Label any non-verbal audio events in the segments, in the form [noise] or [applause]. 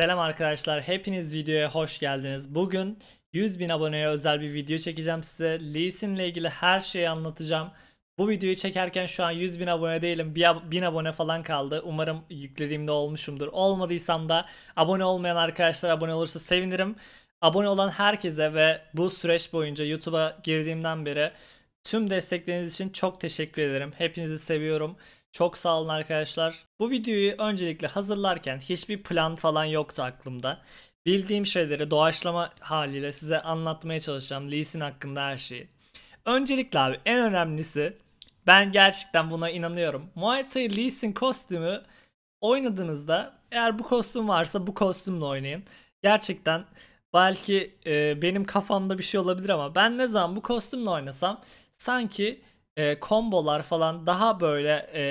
Selam arkadaşlar, hepiniz videoya hoş geldiniz. Bugün 100 bin aboneye özel bir video çekeceğim size. Lee ile ilgili her şeyi anlatacağım. Bu videoyu çekerken şu an 100 bin abone değilim, 1000 abone falan kaldı. Umarım yüklediğimde olmuşumdur. Olmadıysam da abone olmayan arkadaşlar abone olursa sevinirim. Abone olan herkese ve bu süreç boyunca YouTube'a girdiğimden beri tüm destekleriniz için çok teşekkür ederim. Hepinizi seviyorum. Çok sağ olun arkadaşlar. Bu videoyu öncelikle hazırlarken hiçbir plan falan yoktu aklımda. Bildiğim şeyleri doğaçlama haliyle size anlatmaya çalışacağım Lee Sin hakkında her şeyi. Öncelikle abi en önemlisi ben gerçekten buna inanıyorum. Muay Thai Lee Sin kostümü oynadığınızda eğer bu kostüm varsa bu kostümle oynayın. Gerçekten belki e, benim kafamda bir şey olabilir ama ben ne zaman bu kostümle oynasam sanki e, kombolar falan daha böyle e,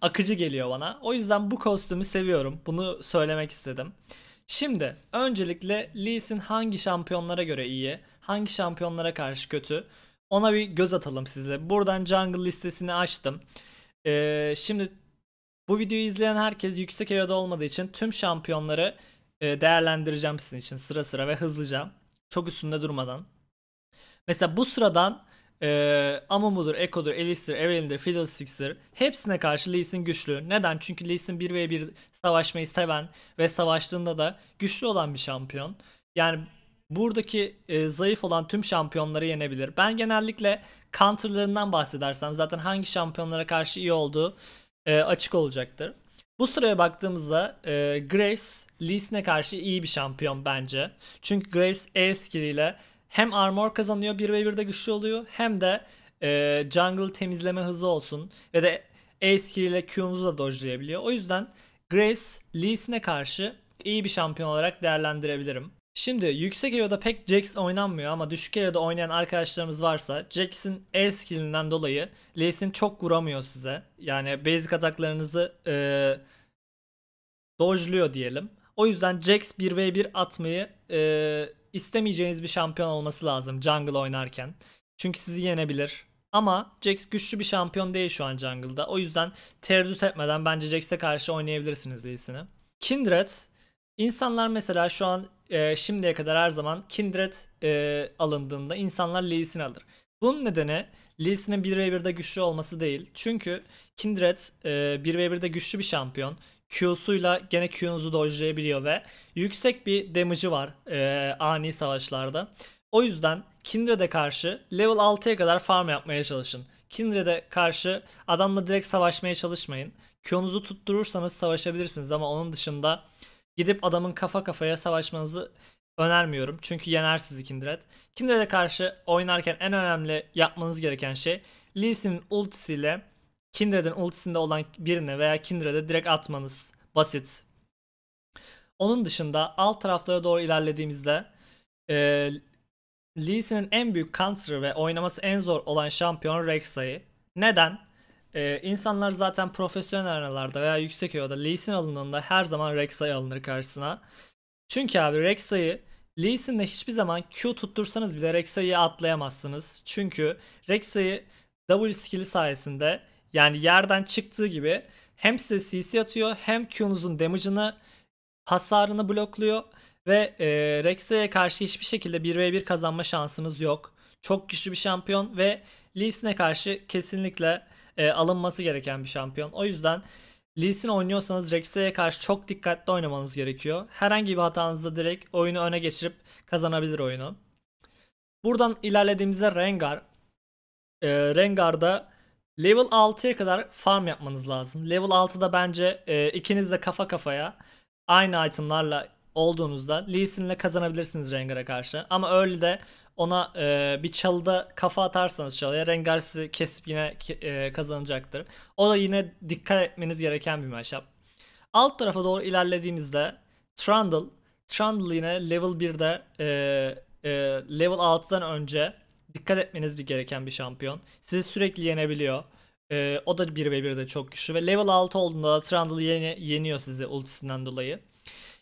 akıcı geliyor bana. O yüzden bu kostümü seviyorum. Bunu söylemek istedim. Şimdi öncelikle Lee Sin hangi şampiyonlara göre iyi, hangi şampiyonlara karşı kötü ona bir göz atalım size. Buradan jungle listesini açtım. Ee, şimdi bu videoyu izleyen herkes yüksek eloda olmadığı için tüm şampiyonları e, değerlendireceğim sizin için sıra sıra ve hızlıca. Çok üstünde durmadan. Mesela bu sıradan ee, Amumu'dur, Eko'dur, Elis'tir, Evelyn'dir, Fiddlesticks'tir. Hepsine karşı Lee Sin güçlü. Neden? Çünkü Lee Sin 1v1 savaşmayı seven ve savaştığında da güçlü olan bir şampiyon. Yani buradaki e, zayıf olan tüm şampiyonları yenebilir. Ben genellikle counterlarından bahsedersem zaten hangi şampiyonlara karşı iyi olduğu e, açık olacaktır. Bu sıraya baktığımızda e, Graves Lee'sine karşı iyi bir şampiyon bence. Çünkü Graves E ile hem armor kazanıyor 1v1'de güçlü oluyor hem de e, jungle temizleme hızı olsun ve de A skill ile Q'nuzu da dodge'layabiliyor. O yüzden Grace Lee'sine karşı iyi bir şampiyon olarak değerlendirebilirim. Şimdi yüksek elo'da pek Jax oynanmıyor ama düşük elo'da oynayan arkadaşlarımız varsa Jax'in E skillinden dolayı lee'sin çok vuramıyor size. Yani basic ataklarınızı e, dodge'luyor diyelim. O yüzden Jax 1v1 atmayı e, istemeyeceğiniz bir şampiyon olması lazım jungle oynarken. Çünkü sizi yenebilir. Ama Jax güçlü bir şampiyon değil şu an jungle'da. O yüzden tereddüt etmeden bence Jax'e karşı oynayabilirsiniz iyisini. Kindred. insanlar mesela şu an e, şimdiye kadar her zaman Kindred e, alındığında insanlar Lee'sini alır. Bunun nedeni Lee'sinin 1v1'de güçlü olması değil. Çünkü Kindred e, 1v1'de güçlü bir şampiyon. Q'suyla gene Q'nuzu dojlayabiliyor ve yüksek bir damage'ı var e, ani savaşlarda. O yüzden Kindred'e karşı level 6'ya kadar farm yapmaya çalışın. Kindred'e karşı adamla direkt savaşmaya çalışmayın. Q'nuzu tutturursanız savaşabilirsiniz ama onun dışında gidip adamın kafa kafaya savaşmanızı önermiyorum. Çünkü yener sizi Kindred. Kindred'e karşı oynarken en önemli yapmanız gereken şey Lee Sin'in ultisiyle Kindred'in ultisinde olan birine veya Kindred'e direkt atmanız basit. Onun dışında alt taraflara doğru ilerlediğimizde e, Lee Sin'in en büyük counter'ı ve oynaması en zor olan şampiyon Rek'Sai. Neden? E, insanlar zaten profesyonel aralarda veya yüksek evoda Lee Sin alındığında her zaman Rek'Sai alınır karşısına. Çünkü abi Rek'Sai'yi Lee Sin'le hiçbir zaman Q tuttursanız bile Rek'Sai'yi atlayamazsınız. Çünkü Rek'Sai W skill'i sayesinde yani yerden çıktığı gibi hem size CC atıyor hem Q'nuzun damage'ını hasarını blokluyor ve e, Rex'e karşı hiçbir şekilde 1v1 kazanma şansınız yok. Çok güçlü bir şampiyon ve Lee Sin'e karşı kesinlikle e, alınması gereken bir şampiyon. O yüzden Lee Sin oynuyorsanız Rex'e karşı çok dikkatli oynamanız gerekiyor. Herhangi bir hatanızda direkt oyunu öne geçirip kazanabilir oyunu. Buradan ilerlediğimizde Rengar. E, Rengar'da Level 6'ya kadar farm yapmanız lazım. Level 6'da bence e, ikiniz de kafa kafaya aynı itemlarla olduğunuzda Lee Sin'le kazanabilirsiniz Rengar'a karşı. Ama öyle de ona e, bir çalıda kafa atarsanız çalıya Rengar sizi kesip yine e, kazanacaktır. O da yine dikkat etmeniz gereken bir matchup. Alt tarafa doğru ilerlediğimizde Trundle, Trundle yine level 1'de e, e, level 6'dan önce dikkat etmeniz bir gereken bir şampiyon. Sizi sürekli yenebiliyor. Ee, o da 1 ve de çok güçlü ve level 6 olduğunda Trundle yeni, yeniyor sizi ultisinden dolayı.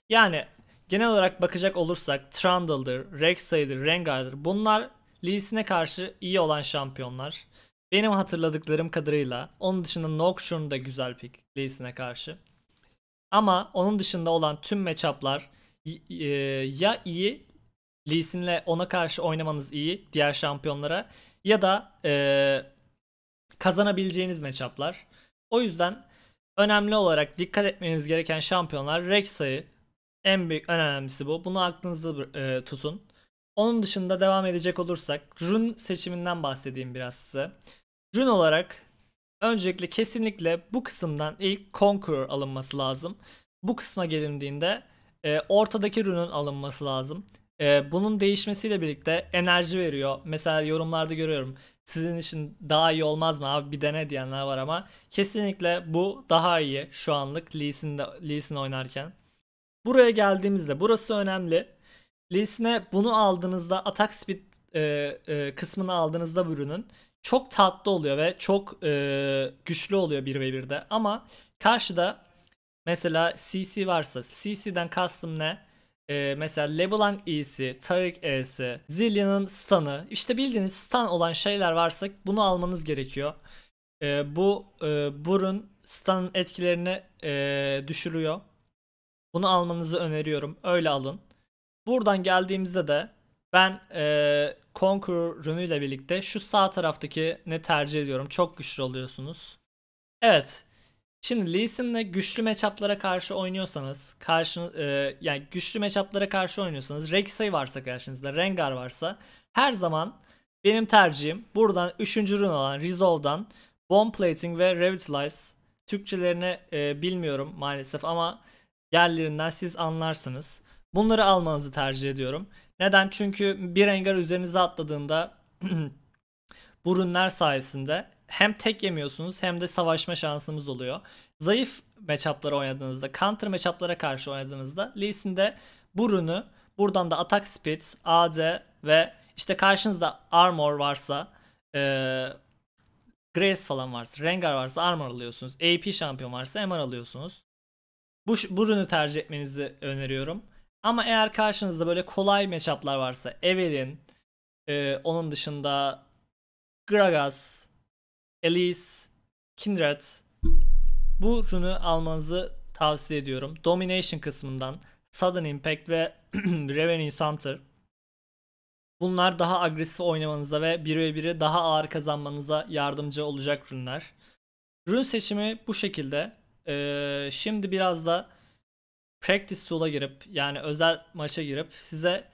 Yani genel olarak bakacak olursak Trundle'dır, Rek'Sai'dir, Rengar'dır. Bunlar Lee'sine karşı iyi olan şampiyonlar. Benim hatırladıklarım kadarıyla onun dışında Nocturne da güzel pick Lee'sine karşı. Ama onun dışında olan tüm matchup'lar e, ya iyi Lee Sin'le ona karşı oynamanız iyi diğer şampiyonlara. Ya da e, kazanabileceğiniz matchuplar. O yüzden önemli olarak dikkat etmeniz gereken şampiyonlar Rexa'yı en büyük en önemlisi bu. Bunu aklınızda e, tutun. Onun dışında devam edecek olursak rune seçiminden bahsedeyim biraz size. Rune olarak öncelikle kesinlikle bu kısımdan ilk Conqueror alınması lazım. Bu kısma gelindiğinde e, ortadaki rune'un alınması lazım. E, bunun değişmesiyle birlikte enerji veriyor. Mesela yorumlarda görüyorum. Sizin için daha iyi olmaz mı abi bir dene diyenler var ama kesinlikle bu daha iyi şu anlık Lee Sin, Lee Sin oynarken. Buraya geldiğimizde burası önemli. Lee Sin'e bunu aldığınızda atak speed e, e, kısmını aldığınızda ürünün çok tatlı oluyor ve çok e, güçlü oluyor 1 ve 1de Ama karşıda mesela CC varsa CC'den kastım ne? e, mesela LeBlanc E'si, Tarik E'si, Zillion'ın stun'ı işte bildiğiniz stun olan şeyler varsa bunu almanız gerekiyor. E, bu e, burun stun'ın etkilerini e, düşürüyor. Bunu almanızı öneriyorum. Öyle alın. Buradan geldiğimizde de ben e, Conqueror ile birlikte şu sağ taraftaki ne tercih ediyorum. Çok güçlü oluyorsunuz. Evet Şimdi Lee Sin'le güçlü matchup'lara karşı oynuyorsanız, karşı e, yani güçlü matchup'lara karşı oynuyorsanız, Rek'Sai varsa karşınızda, Rengar varsa her zaman benim tercihim buradan 3. ürün olan Resolve'dan Bone Plating ve Revitalize Türkçelerini e, bilmiyorum maalesef ama yerlerinden siz anlarsınız. Bunları almanızı tercih ediyorum. Neden? Çünkü bir Rengar üzerinize atladığında [clears throat] bu ürünler sayesinde hem tek yemiyorsunuz hem de savaşma şansımız oluyor. Zayıf matchup'lara oynadığınızda, counter matchup'lara karşı oynadığınızda Lee Sin'de bu rune'u buradan da atak speed, AD ve işte karşınızda armor varsa e, Grace falan varsa, Rengar varsa armor alıyorsunuz. AP şampiyon varsa MR alıyorsunuz. Bu, bu rune'u tercih etmenizi öneriyorum. Ama eğer karşınızda böyle kolay matchup'lar varsa Evelyn, e, onun dışında Gragas, Elise, Kindred bu runu almanızı tavsiye ediyorum. Domination kısmından Sudden Impact ve [clears throat] Revenue Center Bunlar daha agresif oynamanıza ve 1 ve 1i daha ağır kazanmanıza yardımcı olacak rünler. Rune seçimi bu şekilde. Ee, şimdi biraz da Practice Tool'a girip yani özel maça girip size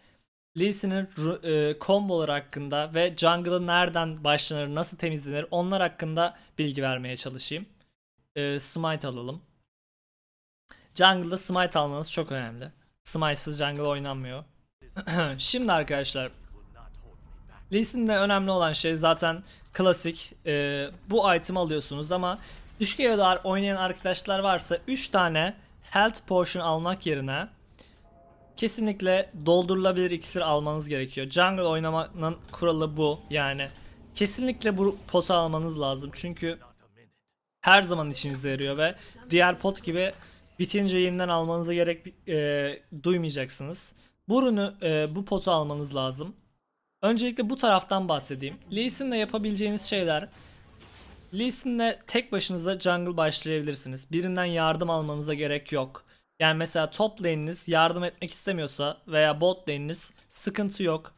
Lee Sin'in e, kombolar hakkında ve jungle'ı nereden başlanır, nasıl temizlenir onlar hakkında bilgi vermeye çalışayım. E, smite alalım. Jungle'da smite almanız çok önemli. Smite'sız jungle oynanmıyor. [clears throat] Şimdi arkadaşlar Lee Sin'de önemli olan şey zaten klasik. E, bu item alıyorsunuz ama düşük evler oynayan arkadaşlar varsa 3 tane health potion almak yerine kesinlikle doldurulabilir iksir almanız gerekiyor. Jungle oynamanın kuralı bu. Yani kesinlikle bu potu almanız lazım. Çünkü her zaman işinize yarıyor ve diğer pot gibi bitince yeniden almanıza gerek e, duymayacaksınız. Burunu e, bu potu almanız lazım. Öncelikle bu taraftan bahsedeyim. Lee Sin'le yapabileceğiniz şeyler Lee Sin'le tek başınıza jungle başlayabilirsiniz. Birinden yardım almanıza gerek yok. Yani mesela top lane'iniz yardım etmek istemiyorsa veya bot lane'iniz sıkıntı yok.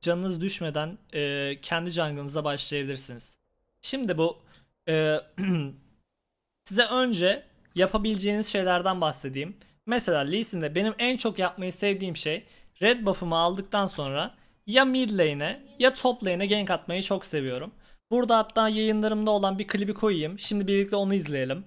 Canınız düşmeden e, kendi jungle'ınıza başlayabilirsiniz. Şimdi bu e, [clears throat] size önce yapabileceğiniz şeylerden bahsedeyim. Mesela Lee Sin'de benim en çok yapmayı sevdiğim şey red buff'ımı aldıktan sonra ya mid lane'e ya top lane'e gank atmayı çok seviyorum. Burada hatta yayınlarımda olan bir klibi koyayım. Şimdi birlikte onu izleyelim.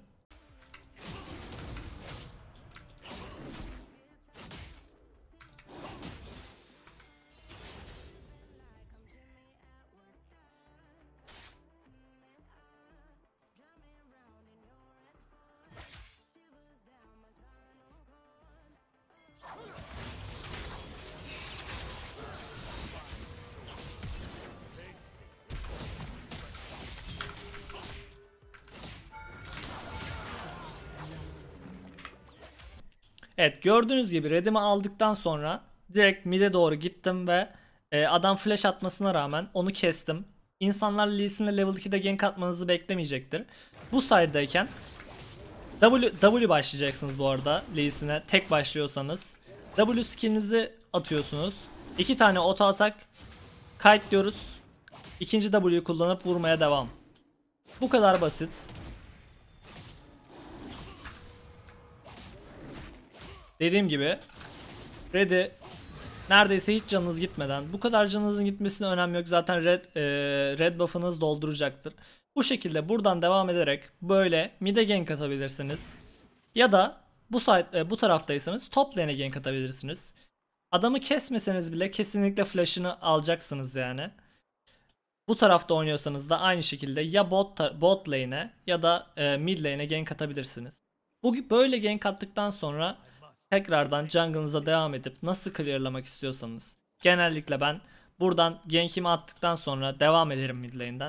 Evet gördüğünüz gibi redimi aldıktan sonra direkt mid'e doğru gittim ve e, adam flash atmasına rağmen onu kestim. İnsanlar Lee'sinle level 2'de gank atmanızı beklemeyecektir. Bu sayedayken W, w başlayacaksınız bu arada Lee'sine tek başlıyorsanız. W skillinizi atıyorsunuz. İki tane auto atak kite diyoruz. İkinci W'yu kullanıp vurmaya devam. Bu kadar basit. Dediğim gibi Red'i neredeyse hiç canınız gitmeden bu kadar canınızın gitmesine önem yok. Zaten red, e, red buff'ınız dolduracaktır. Bu şekilde buradan devam ederek böyle mid'e gank atabilirsiniz. Ya da bu, side, e, bu taraftaysanız top lane'e gank atabilirsiniz. Adamı kesmeseniz bile kesinlikle flash'ını alacaksınız yani. Bu tarafta oynuyorsanız da aynı şekilde ya bot, bot lane'e ya da e, mid lane'e gank atabilirsiniz. Bu böyle gank attıktan sonra tekrardan jungle'ınıza devam edip nasıl clearlamak istiyorsanız genellikle ben buradan genkimi attıktan sonra devam ederim mid [clears throat]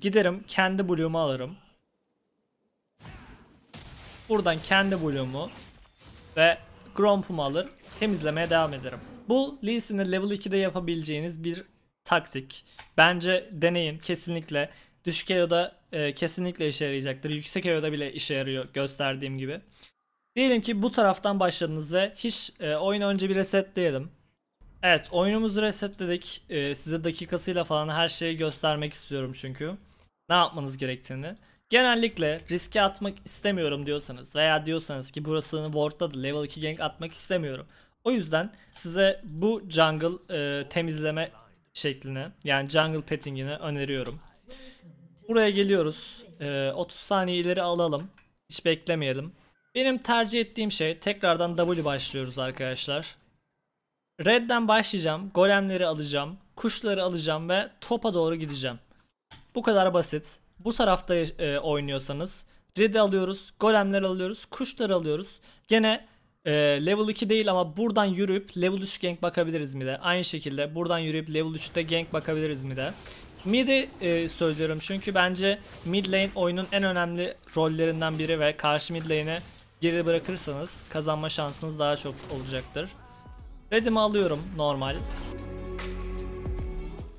Giderim kendi blue'umu alırım. Buradan kendi blue'umu ve Gromp'umu alır temizlemeye devam ederim. Bu Lee Sin'in level 2'de yapabileceğiniz bir taktik. Bence deneyin kesinlikle. Düşük elo'da e, kesinlikle işe yarayacaktır. Yüksek elo'da bile işe yarıyor gösterdiğim gibi. Diyelim ki bu taraftan başladınız ve hiç e, oyunu önce bir resetleyelim. Evet oyunumuzu resetledik. E, size dakikasıyla falan her şeyi göstermek istiyorum çünkü. Ne yapmanız gerektiğini. Genellikle riske atmak istemiyorum diyorsanız veya diyorsanız ki burasını wardladı level 2 gank atmak istemiyorum. O yüzden size bu jungle e, temizleme şeklini yani jungle pettingini öneriyorum. Buraya geliyoruz. E, 30 saniye ileri alalım. Hiç beklemeyelim. Benim tercih ettiğim şey tekrardan W başlıyoruz arkadaşlar. Red'den başlayacağım. Golemleri alacağım. Kuşları alacağım ve topa doğru gideceğim. Bu kadar basit. Bu tarafta e, oynuyorsanız Red'i alıyoruz. Golemleri alıyoruz. Kuşları alıyoruz. Gene e, level 2 değil ama buradan yürüyüp level 3 gank bakabiliriz mi de. Aynı şekilde buradan yürüyüp level 3'te gank bakabiliriz mi de. Mid'i e, söylüyorum çünkü bence mid lane oyunun en önemli rollerinden biri ve karşı mid lane'e geri bırakırsanız kazanma şansınız daha çok olacaktır. Redimi alıyorum normal.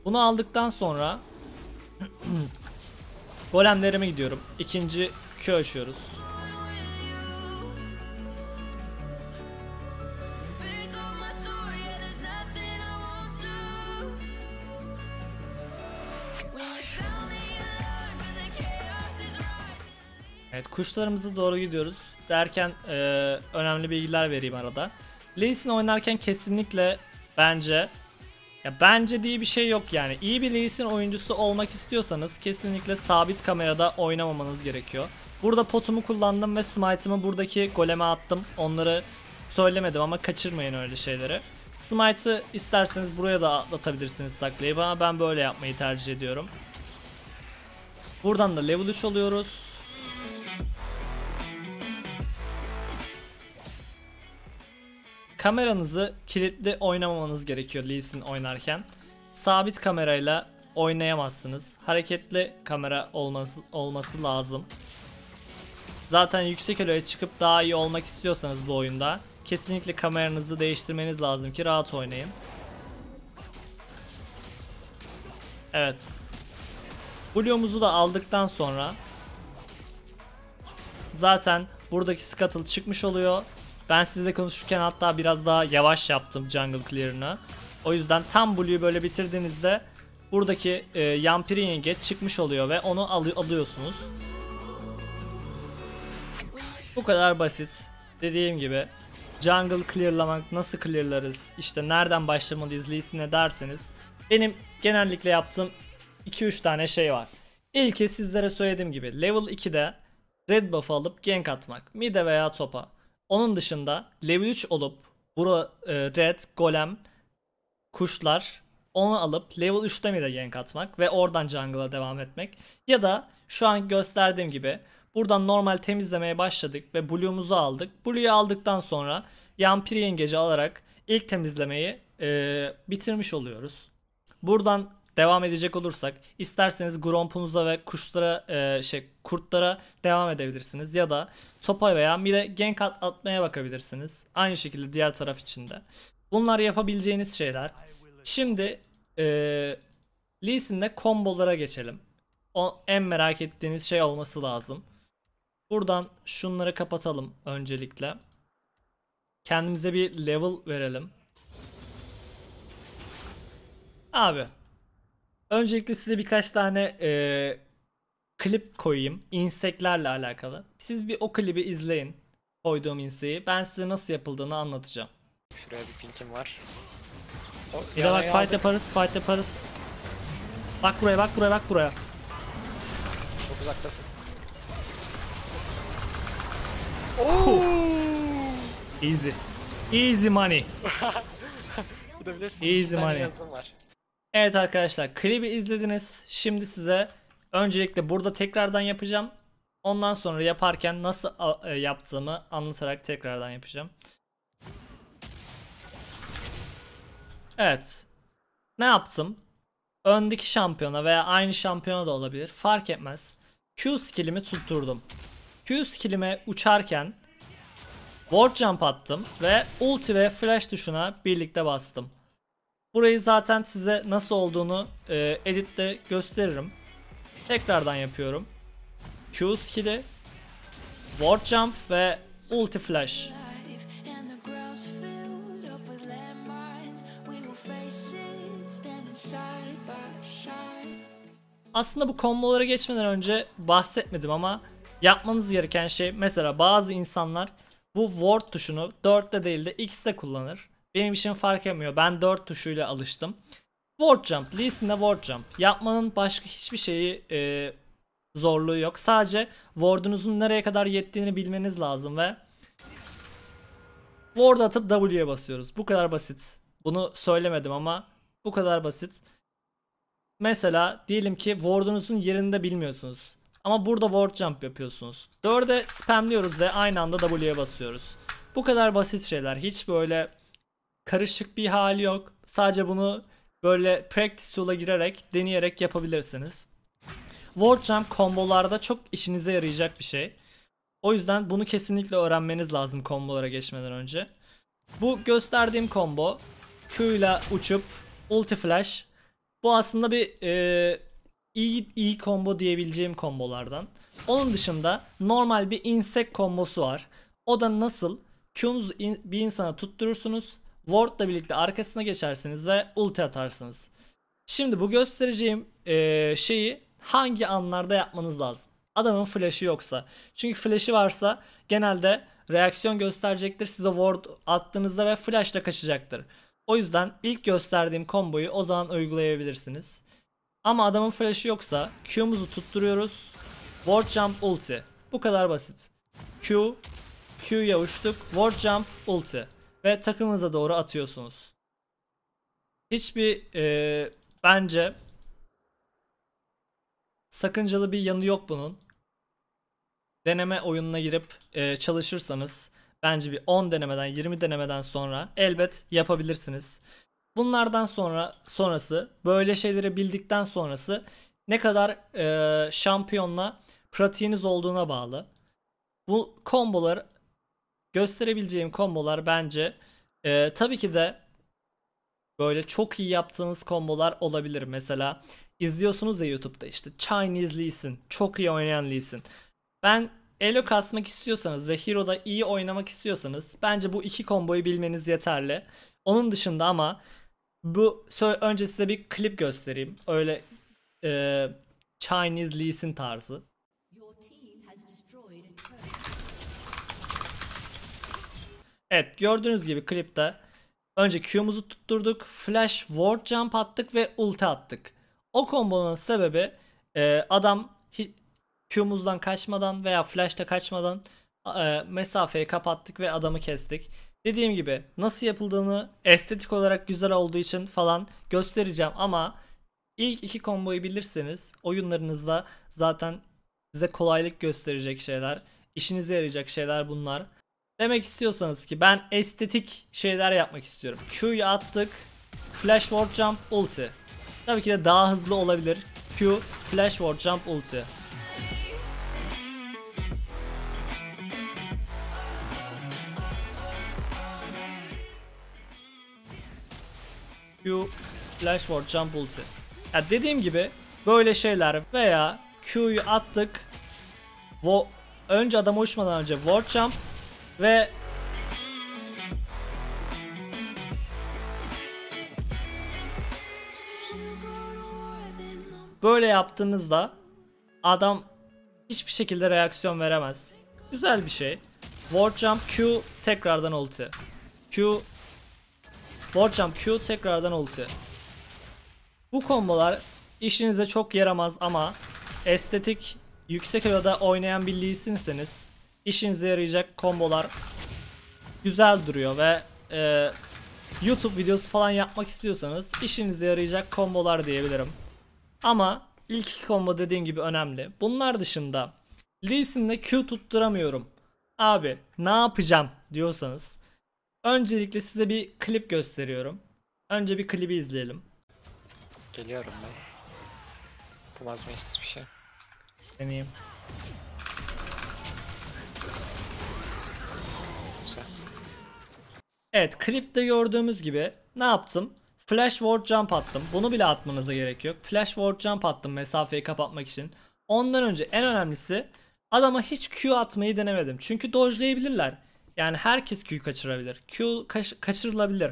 Bunu aldıktan sonra [clears throat] golemlerime gidiyorum. İkinci kö açıyoruz. Evet kuşlarımızı doğru gidiyoruz derken e, önemli bilgiler vereyim arada. Lee Sin oynarken kesinlikle bence ya bence diye bir şey yok yani. İyi bir Lee Sin oyuncusu olmak istiyorsanız kesinlikle sabit kamerada oynamamanız gerekiyor. Burada potumu kullandım ve smite'ımı buradaki goleme attım. Onları söylemedim ama kaçırmayın öyle şeyleri. Smite'ı isterseniz buraya da atlatabilirsiniz saklayıp ama ben böyle yapmayı tercih ediyorum. Buradan da level 3 oluyoruz. Kameranızı kilitli oynamamanız gerekiyor Lee Sin oynarken. Sabit kamerayla oynayamazsınız. Hareketli kamera olması, olması lazım. Zaten yüksek eloya çıkıp daha iyi olmak istiyorsanız bu oyunda kesinlikle kameranızı değiştirmeniz lazım ki rahat oynayın. Evet. Blue'umuzu da aldıktan sonra zaten buradaki scuttle çıkmış oluyor. Ben sizle konuşurken hatta biraz daha yavaş yaptım jungle clear'ını. O yüzden tam blue'yu böyle bitirdiğinizde buradaki e, Yampiri yenge çıkmış oluyor ve onu al alıyorsunuz. Bu kadar basit. Dediğim gibi jungle clearlamak nasıl clearlarız, işte nereden başlamalıyız Lee'sine derseniz benim genellikle yaptığım 2-3 tane şey var. İlki sizlere söylediğim gibi level 2'de red buff alıp gank atmak mid'e veya topa. Onun dışında level 3 olup bura e, red, golem, kuşlar onu alıp level 3'te mi de gank atmak ve oradan jungle'a devam etmek. Ya da şu an gösterdiğim gibi buradan normal temizlemeye başladık ve blue'umuzu aldık. Blue'yu aldıktan sonra Yampiri yengeci alarak ilk temizlemeyi e, bitirmiş oluyoruz. Buradan devam edecek olursak isterseniz grompunuza ve kuşlara e, şey kurtlara devam edebilirsiniz ya da topa veya mide gank at atmaya bakabilirsiniz. Aynı şekilde diğer taraf için de. Bunlar yapabileceğiniz şeyler. Şimdi e, Lee Sin'de kombolara geçelim. O en merak ettiğiniz şey olması lazım. Buradan şunları kapatalım öncelikle. Kendimize bir level verelim. Abi Öncelikle size birkaç tane e, klip koyayım. İnseklerle alakalı. Siz bir o klibi izleyin. Koyduğum inseyi. Ben size nasıl yapıldığını anlatacağım. Şuraya bir pinkim var. O, bir de bak fight aldık. yaparız, fight yaparız. Bak buraya, bak buraya, bak buraya. Çok uzaktasın. Oo! Easy. Easy money. [laughs] Easy money. Evet arkadaşlar klibi izlediniz. Şimdi size öncelikle burada tekrardan yapacağım. Ondan sonra yaparken nasıl e, yaptığımı anlatarak tekrardan yapacağım. Evet. Ne yaptım? Öndeki şampiyona veya aynı şampiyona da olabilir. Fark etmez. Q skillimi tutturdum. Q skillime uçarken Ward jump attım ve ulti ve flash tuşuna birlikte bastım. Burayı zaten size nasıl olduğunu e, editte gösteririm. Tekrardan yapıyorum. Q skill'i, ward jump ve ulti flash. Aslında bu kombolara geçmeden önce bahsetmedim ama yapmanız gereken şey mesela bazı insanlar bu ward tuşunu 4'te değil de X'te kullanır. Benim için fark etmiyor. Ben 4 tuşuyla alıştım. Word Jump. Lee word Jump. Yapmanın başka hiçbir şeyi e, zorluğu yok. Sadece wordunuzun nereye kadar yettiğini bilmeniz lazım ve word atıp W'ye basıyoruz. Bu kadar basit. Bunu söylemedim ama bu kadar basit. Mesela diyelim ki wordunuzun yerini de bilmiyorsunuz. Ama burada word jump yapıyorsunuz. 4'e spamlıyoruz ve aynı anda W'ye basıyoruz. Bu kadar basit şeyler. Hiç böyle karışık bir hali yok. Sadece bunu böyle practice tool'a girerek, deneyerek yapabilirsiniz. Warjump kombolarda çok işinize yarayacak bir şey. O yüzden bunu kesinlikle öğrenmeniz lazım kombolara geçmeden önce. Bu gösterdiğim combo Q ile uçup ulti flash. Bu aslında bir e, iyi iyi combo diyebileceğim kombolardan. Onun dışında normal bir insect kombosu var. O da nasıl? Q'nuzu in, bir insana tutturursunuz ile birlikte arkasına geçersiniz ve ulti atarsınız. Şimdi bu göstereceğim e, şeyi hangi anlarda yapmanız lazım? Adamın flash'ı yoksa. Çünkü flash'ı varsa genelde reaksiyon gösterecektir. Size ward attığınızda ve flash flash'la kaçacaktır. O yüzden ilk gösterdiğim komboyu o zaman uygulayabilirsiniz. Ama adamın flash'ı yoksa Q'muzu tutturuyoruz. Ward jump ulti. Bu kadar basit. Q, Q'ya uçtuk. Ward jump ulti ve takımınıza doğru atıyorsunuz. Hiçbir e, bence sakıncalı bir yanı yok bunun. Deneme oyununa girip e, çalışırsanız bence bir 10 denemeden 20 denemeden sonra elbet yapabilirsiniz. Bunlardan sonra sonrası böyle şeyleri bildikten sonrası ne kadar e, şampiyonla pratiğiniz olduğuna bağlı. Bu kombolar gösterebileceğim kombolar bence e, tabii ki de böyle çok iyi yaptığınız kombolar olabilir. Mesela izliyorsunuz ya YouTube'da işte Chinese Lee Sin, çok iyi oynayan Lee Sin. Ben Elo kasmak istiyorsanız ve Hero'da iyi oynamak istiyorsanız bence bu iki komboyu bilmeniz yeterli. Onun dışında ama bu önce size bir klip göstereyim. Öyle e, Chinese Lee Sin tarzı. Evet gördüğünüz gibi klipte önce Q'muzu tutturduk. Flash Ward Jump attık ve ulti attık. O kombonun sebebi e, adam Q'muzdan kaçmadan veya flash'ta kaçmadan e, mesafeyi kapattık ve adamı kestik. Dediğim gibi nasıl yapıldığını estetik olarak güzel olduğu için falan göstereceğim ama ilk iki komboyu bilirseniz oyunlarınızda zaten size kolaylık gösterecek şeyler, işinize yarayacak şeyler bunlar. Demek istiyorsanız ki ben estetik şeyler yapmak istiyorum. Q'yu attık. Flash Ward Jump Ulti. Tabii ki de daha hızlı olabilir. Q, Flash Ward Jump Ulti. Q, Flash Ward Jump Ulti. Ya dediğim gibi böyle şeyler veya Q'yu attık. Vo önce adam uçmadan önce Ward Jump ve Böyle yaptığınızda adam hiçbir şekilde reaksiyon veremez. Güzel bir şey. Ward Q tekrardan ulti. Q Ward Q tekrardan ulti. Bu kombolar işinize çok yaramaz ama estetik yüksek eloda oynayan bir Lee'sinseniz işinize yarayacak kombolar güzel duruyor ve e, YouTube videosu falan yapmak istiyorsanız işinize yarayacak kombolar diyebilirim. Ama ilk iki combo dediğim gibi önemli. Bunlar dışında Lee Sin'le Q tutturamıyorum. Abi ne yapacağım diyorsanız öncelikle size bir klip gösteriyorum. Önce bir klibi izleyelim. Geliyorum ben. Yapamaz mıyız bir şey? Deneyim. Evet klipte gördüğümüz gibi ne yaptım? Flash ward jump attım. Bunu bile atmanıza gerek yok. Flash ward jump attım mesafeyi kapatmak için. Ondan önce en önemlisi adama hiç Q atmayı denemedim. Çünkü dojlayabilirler. Yani herkes Q kaçırabilir. Q kaç kaçırılabilir.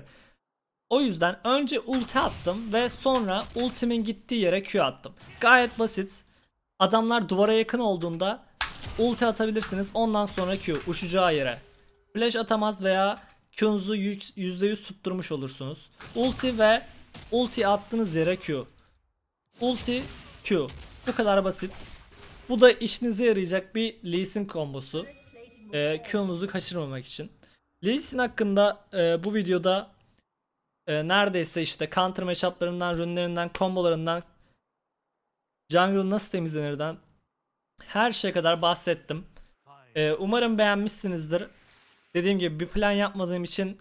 O yüzden önce ulti attım ve sonra ultimin gittiği yere Q attım. Gayet basit. Adamlar duvara yakın olduğunda ulti atabilirsiniz. Ondan sonra Q uçacağı yere. Flash atamaz veya Q'nuzu %100 tutturmuş olursunuz. Ulti ve ulti attığınız yere Q. Ulti Q. Bu kadar basit. Bu da işinize yarayacak bir Lee Sin kombosu. E, Q'nuzu kaçırmamak için. Lee Sin hakkında e, bu videoda e, neredeyse işte counter matchuplarından, rünlerinden, kombolarından jungle nasıl temizlenirden her şeye kadar bahsettim. E, umarım beğenmişsinizdir dediğim gibi bir plan yapmadığım için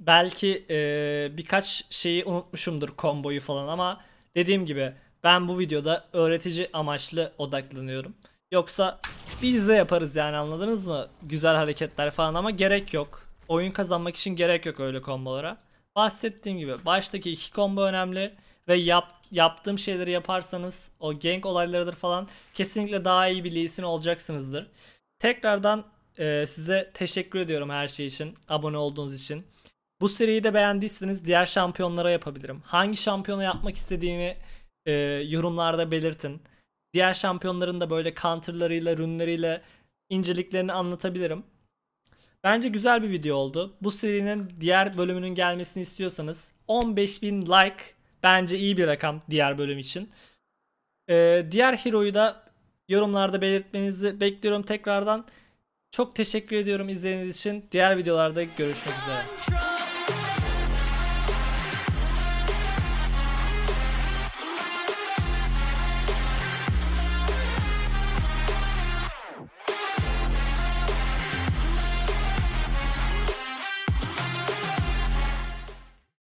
belki e, birkaç şeyi unutmuşumdur komboyu falan ama dediğim gibi ben bu videoda öğretici amaçlı odaklanıyorum. Yoksa biz de yaparız yani anladınız mı? Güzel hareketler falan ama gerek yok. Oyun kazanmak için gerek yok öyle kombolara. Bahsettiğim gibi baştaki iki combo önemli ve yap, yaptığım şeyleri yaparsanız o gank olaylarıdır falan kesinlikle daha iyi bir Lee olacaksınızdır. Tekrardan e, size teşekkür ediyorum her şey için. Abone olduğunuz için. Bu seriyi de beğendiyseniz diğer şampiyonlara yapabilirim. Hangi şampiyonu yapmak istediğimi e, yorumlarda belirtin. Diğer şampiyonların da böyle counterlarıyla, rünleriyle inceliklerini anlatabilirim. Bence güzel bir video oldu. Bu serinin diğer bölümünün gelmesini istiyorsanız 15.000 like bence iyi bir rakam diğer bölüm için. Ee, diğer hero'yu da yorumlarda belirtmenizi bekliyorum tekrardan. Çok teşekkür ediyorum izlediğiniz için. Diğer videolarda görüşmek üzere.